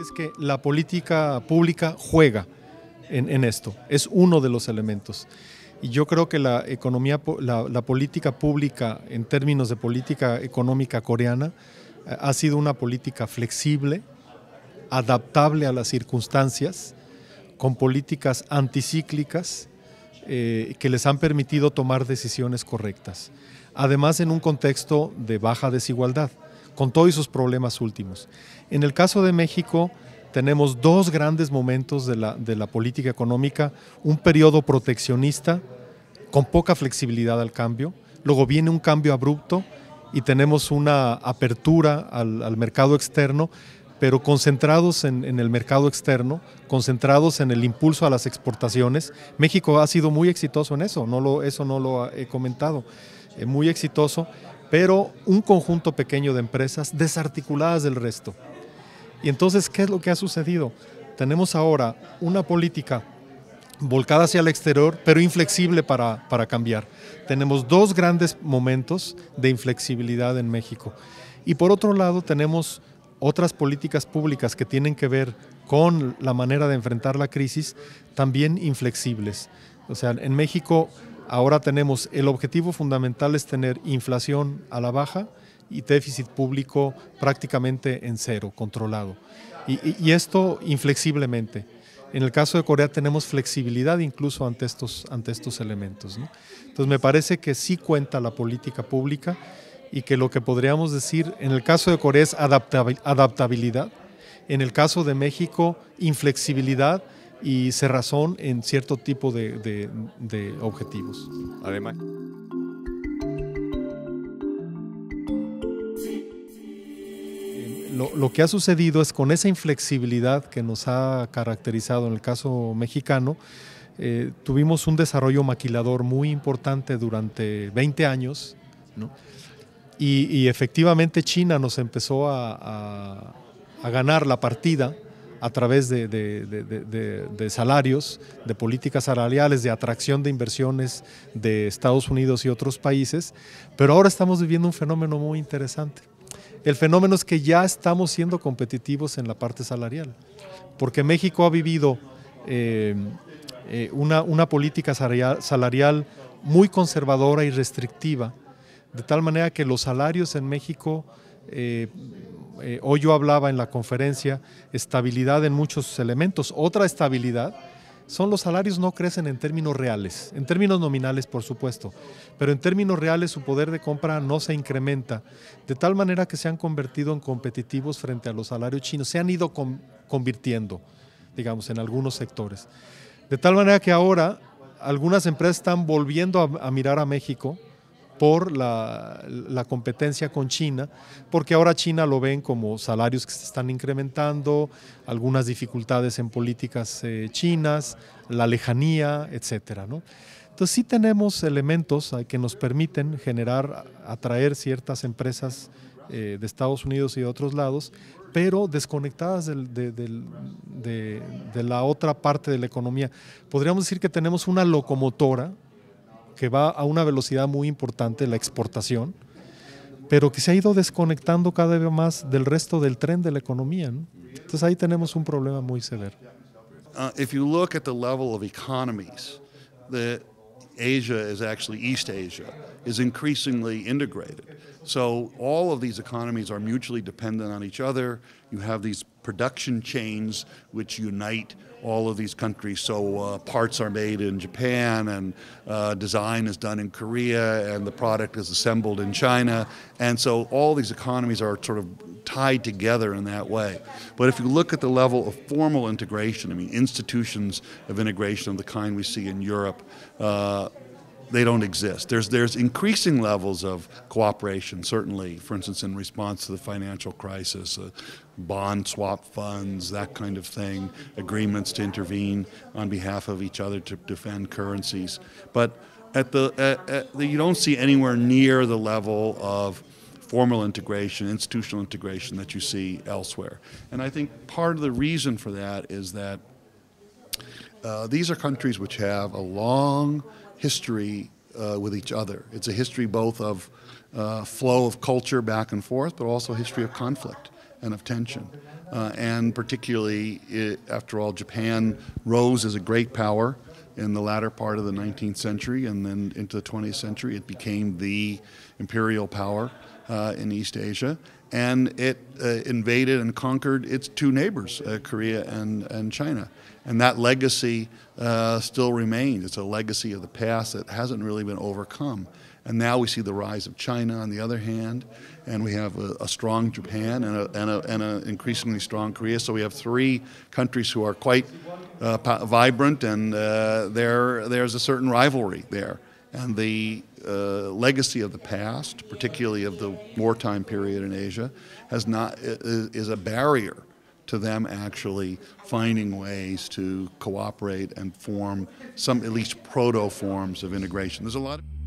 es que la política pública juega en, esto, es uno de los elementos. Y yo creo que la economía, la, política pública en términos de política económica coreana eh, ha sido una política flexible, adaptable a las circunstancias, con políticas anticíclicas eh, que les han permitido tomar decisiones correctas. Además, en un contexto de baja desigualdad con todos sus problemas últimos. En el caso de México, tenemos dos grandes momentos de la, de la política económica, un periodo proteccionista con poca flexibilidad al cambio, luego viene un cambio abrupto y tenemos una apertura al, al mercado externo, pero concentrados en, en, el mercado externo, concentrados en el impulso a las exportaciones. México ha sido muy exitoso en eso, no lo, eso no lo he comentado, eh, muy exitoso pero un conjunto pequeño de empresas desarticuladas del resto. Y entonces, ¿qué es lo que ha sucedido? Tenemos ahora una política volcada hacia el exterior, pero inflexible para, cambiar. Tenemos dos grandes momentos de inflexibilidad en México. Y por otro lado, tenemos otras políticas públicas que tienen que ver con la manera de enfrentar la crisis, también inflexibles. O sea, en México Ahora tenemos, el objetivo fundamental es tener inflación a la baja y déficit público prácticamente en cero, controlado. Y, esto inflexiblemente. En el caso de Corea tenemos flexibilidad incluso ante estos, ante estos elementos. Entonces me parece que sí cuenta la política pública y que lo que podríamos decir en el caso de Corea es adaptabilidad, en el caso de México inflexibilidad, y cerrazón en cierto tipo de, objetivos. Además. Lo, que ha sucedido es con esa inflexibilidad que nos ha caracterizado en el caso mexicano, eh, tuvimos un desarrollo maquilador muy importante durante 20 años, y, efectivamente China nos empezó a ganar la partida a través de, salarios, de políticas salariales, de atracción de inversiones de Estados Unidos y otros países, pero ahora estamos viviendo un fenómeno muy interesante. El fenómeno es que ya estamos siendo competitivos en la parte salarial, porque México ha vivido eh, eh, una, política salarial muy conservadora y restrictiva, de tal manera que los salarios en México eh, eh, hoy yo hablaba en la conferencia, estabilidad en muchos elementos. Otra estabilidad son los salarios no crecen en términos reales, en términos nominales por supuesto, pero en términos reales su poder de compra no se incrementa, de tal manera que se han convertido en competitivos frente a los salarios chinos, se han ido convirtiendo, digamos, en algunos sectores. De tal manera que ahora algunas empresas están volviendo a mirar a México por la, competencia con China, porque ahora China lo ven como salarios que se están incrementando, algunas dificultades en políticas eh, chinas, la lejanía, etcétera. ¿no? Entonces sí tenemos elementos eh, que nos permiten generar, atraer ciertas empresas eh, de Estados Unidos y de otros lados, pero desconectadas de, de la otra parte de la economía. Podríamos decir que tenemos una locomotora que va a una velocidad muy importante, la exportación, pero que se ha ido desconectando cada vez más del resto del tren de la economía. ¿no? Entonces ahí tenemos un problema muy severo. Uh, if you look at the level of economies the Asia is actually East Asia is increasingly integrated. So all of these economies are mutually dependent on each other. You have these production chains which unite all of these countries. So uh, parts are made in Japan, and uh, design is done in Korea, and the product is assembled in China. And so all these economies are sort of tied together in that way. But if you look at the level of formal integration, I mean, institutions of integration of the kind we see in Europe. Uh, they don't exist. There's, there's increasing levels of cooperation, certainly, for instance, in response to the financial crisis, uh, bond swap funds, that kind of thing, agreements to intervene on behalf of each other to defend currencies. But at the, at, uh, uh, at you don't see anywhere near the level of formal integration, institutional integration that you see elsewhere. And I think part of the reason for that is that uh, these are countries which have a long history uh, with each other. It's a history both of uh, flow of culture back and forth, but also history of conflict and of tension. Uh, and particularly, it, after all, Japan rose as a great power in the latter part of the 19th century and then into the 20th century. It became the imperial power uh, in East Asia and it uh, invaded and conquered its two neighbors, uh, Korea and, and China. And that legacy uh, still remains. It's a legacy of the past that hasn't really been overcome. And now we see the rise of China on the other hand, and we have a, a strong Japan and an and a, and a increasingly strong Korea. So we have three countries who are quite uh, vibrant, and uh, there, there's a certain rivalry there and the uh, legacy of the past, particularly of the wartime period in Asia, has not is a barrier to them actually finding ways to cooperate and form some at least proto forms of integration. There's a lot of